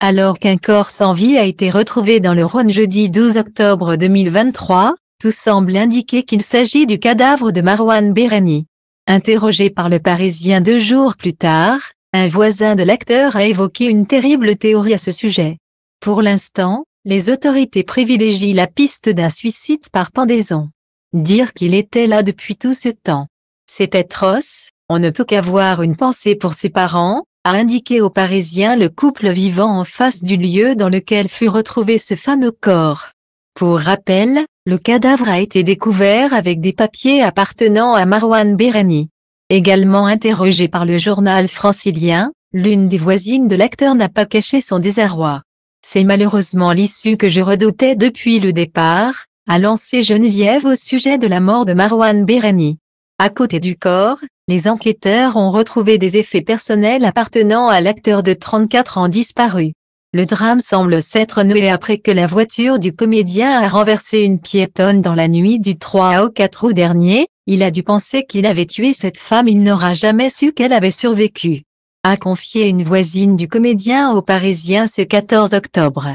Alors qu'un corps sans vie a été retrouvé dans le Rhône jeudi 12 octobre 2023, tout semble indiquer qu'il s'agit du cadavre de Marwan Berani. Interrogé par le Parisien deux jours plus tard, un voisin de l'acteur a évoqué une terrible théorie à ce sujet. Pour l'instant, les autorités privilégient la piste d'un suicide par pendaison. Dire qu'il était là depuis tout ce temps. C'est atroce, on ne peut qu'avoir une pensée pour ses parents, indiqué aux Parisiens le couple vivant en face du lieu dans lequel fut retrouvé ce fameux corps. Pour rappel, le cadavre a été découvert avec des papiers appartenant à Marwan Bérani. Également interrogé par le journal francilien, l'une des voisines de l'acteur n'a pas caché son désarroi. C'est malheureusement l'issue que je redoutais depuis le départ, a lancé Geneviève au sujet de la mort de Marwan Bérani. À côté du corps, les enquêteurs ont retrouvé des effets personnels appartenant à l'acteur de 34 ans disparu. Le drame semble s'être noué après que la voiture du comédien a renversé une piétonne dans la nuit du 3 au 4 août dernier, il a dû penser qu'il avait tué cette femme il n'aura jamais su qu'elle avait survécu. A confié une voisine du comédien au Parisien ce 14 octobre.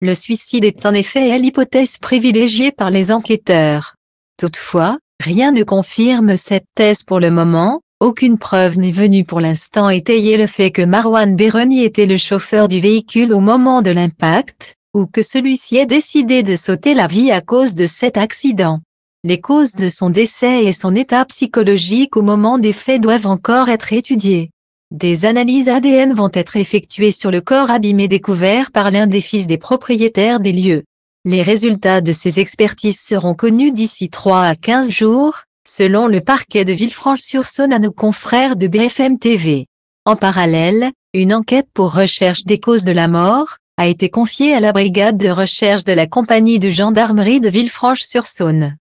Le suicide est en effet l'hypothèse privilégiée par les enquêteurs. Toutefois, Rien ne confirme cette thèse pour le moment, aucune preuve n'est venue pour l'instant étayer le fait que Marwan Berroni était le chauffeur du véhicule au moment de l'impact, ou que celui-ci ait décidé de sauter la vie à cause de cet accident. Les causes de son décès et son état psychologique au moment des faits doivent encore être étudiées. Des analyses ADN vont être effectuées sur le corps abîmé découvert par l'un des fils des propriétaires des lieux. Les résultats de ces expertises seront connus d'ici 3 à 15 jours, selon le parquet de Villefranche-sur-Saône à nos confrères de BFM TV. En parallèle, une enquête pour recherche des causes de la mort a été confiée à la brigade de recherche de la compagnie de gendarmerie de Villefranche-sur-Saône.